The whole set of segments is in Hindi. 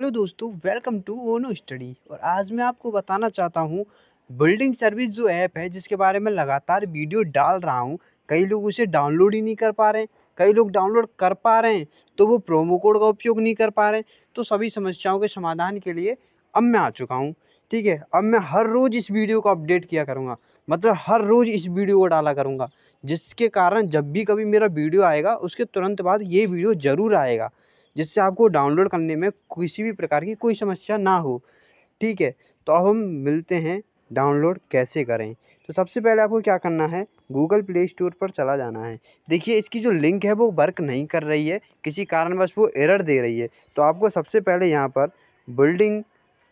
हेलो दोस्तों वेलकम टू ओनो स्टडी और आज मैं आपको बताना चाहता हूँ बिल्डिंग सर्विस जो ऐप है जिसके बारे में लगातार वीडियो डाल रहा हूँ कई लोग उसे डाउनलोड ही नहीं कर पा रहे हैं कई लोग डाउनलोड कर पा रहे हैं तो वो प्रोमो कोड का उपयोग नहीं कर पा रहे तो सभी समस्याओं के समाधान के लिए अब मैं आ चुका हूँ ठीक है अब मैं हर रोज़ इस वीडियो को अपडेट किया करूँगा मतलब हर रोज़ इस वीडियो को डाला करूँगा जिसके कारण जब भी कभी मेरा वीडियो आएगा उसके तुरंत बाद ये वीडियो ज़रूर आएगा जिससे आपको डाउनलोड करने में किसी भी प्रकार की कोई समस्या ना हो ठीक है तो अब हम मिलते हैं डाउनलोड कैसे करें तो सबसे पहले आपको क्या करना है गूगल प्ले स्टोर पर चला जाना है देखिए इसकी जो लिंक है वो वर्क नहीं कर रही है किसी कारणवश वो एरर दे रही है तो आपको सबसे पहले यहाँ पर बिल्डिंग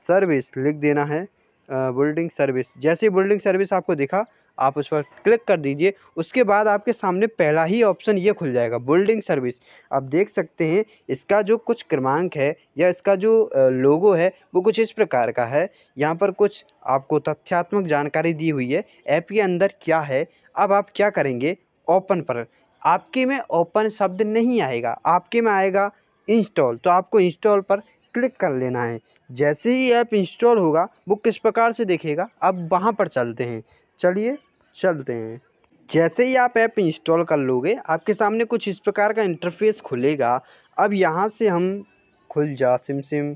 सर्विस लिख देना है बिल्डिंग सर्विस जैसे बिल्डिंग सर्विस आपको दिखा आप उस पर क्लिक कर दीजिए उसके बाद आपके सामने पहला ही ऑप्शन ये खुल जाएगा बिल्डिंग सर्विस आप देख सकते हैं इसका जो कुछ क्रमांक है या इसका जो लोगो है वो कुछ इस प्रकार का है यहाँ पर कुछ आपको तथ्यात्मक जानकारी दी हुई है ऐप के अंदर क्या है अब आप क्या करेंगे ओपन पर आपके में ओपन शब्द नहीं आएगा आपके में आएगा इंस्टॉल तो आपको इंस्टॉल पर क्लिक कर लेना है जैसे ही ऐप इंस्टॉल होगा वो किस प्रकार से देखेगा अब वहाँ पर चलते हैं चलिए चलते हैं जैसे ही आप ऐप इंस्टॉल कर लोगे आपके सामने कुछ इस प्रकार का इंटरफेस खुलेगा अब यहाँ से हम खुल जा सिम सिम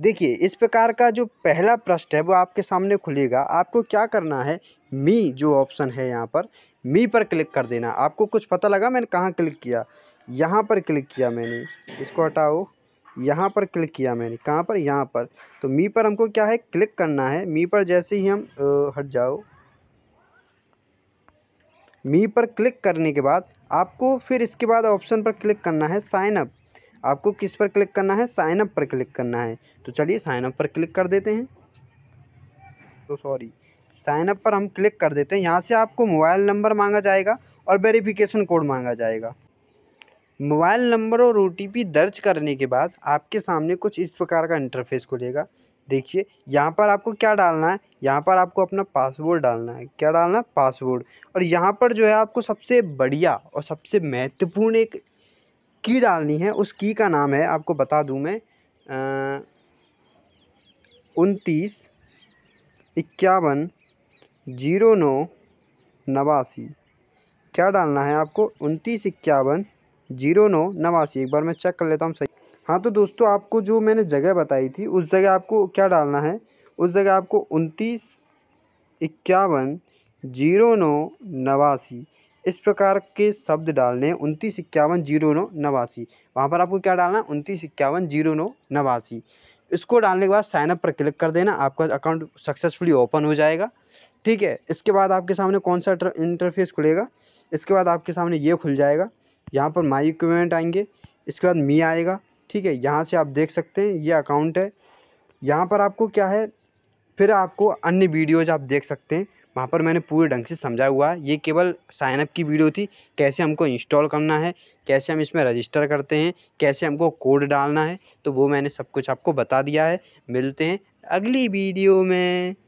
देखिए इस प्रकार का जो पहला प्रश्न है वो आपके सामने खुलेगा आपको क्या करना है मी जो ऑप्शन है यहाँ पर मी पर क्लिक कर देना आपको कुछ पता लगा मैंने कहाँ क्लिक किया यहाँ पर क्लिक किया मैंने इसको हटाओ यहाँ पर क्लिक किया मैंने कहाँ पर यहाँ पर तो मी पर हमको क्या है क्लिक करना है मी पर जैसे ही हम आ, हट जाओ मी पर क्लिक करने के बाद आपको फिर इसके बाद ऑप्शन पर क्लिक करना है साइन अप आपको किस पर क्लिक करना है साइन अप पर क्लिक करना है तो चलिए साइन अप पर क्लिक कर देते हैं तो सॉरी साइन अप पर हम क्लिक कर देते हैं यहाँ से आपको मोबाइल नंबर मांगा जाएगा और वेरिफिकेशन कोड मांगा जाएगा मोबाइल नंबर और ओ दर्ज करने के बाद आपके सामने कुछ इस प्रकार का इंटरफेस खुलेगा देखिए यहाँ पर आपको क्या डालना है यहाँ पर आपको अपना पासवर्ड डालना है क्या डालना है पासवर्ड और यहाँ पर जो है आपको सबसे बढ़िया और सबसे महत्वपूर्ण एक की डालनी है उस की का नाम है आपको बता दूँ मैं उनतीस इक्यावन जीरो नौ नवासी क्या डालना है आपको उनतीस इक्यावन जीरो नौ नवासी एक बार मैं चेक कर लेता हूँ सही हाँ तो दोस्तों आपको जो मैंने जगह बताई थी उस जगह आपको क्या डालना है उस जगह आपको उनतीस इक्यावन जीरो नौ नवासी इस प्रकार के शब्द डालने हैं उनतीस इक्यावन जीरो नौ नवासी वहाँ पर आपको क्या डालना है उनतीस इक्यावन जीरो नौ नवासी इसको डालने के बाद साइनअप पर क्लिक कर देना आपका अकाउंट सक्सेसफुली ओपन हो जाएगा ठीक है इसके बाद आपके सामने कौन सा इंटरफेस खुलेगा इसके बाद आपके सामने ये खुल जाएगा यहाँ पर माई इक्विपमेंट आएंगे इसके बाद मी आएगा ठीक है यहाँ से आप देख सकते हैं ये अकाउंट है यहाँ पर आपको क्या है फिर आपको अन्य वीडियोज़ आप देख सकते हैं वहाँ पर मैंने पूरे ढंग से समझा हुआ है ये केवल साइनअप की वीडियो थी कैसे हमको इंस्टॉल करना है कैसे हम इसमें रजिस्टर करते हैं कैसे हमको कोड डालना है तो वो मैंने सब कुछ आपको बता दिया है मिलते हैं अगली वीडियो में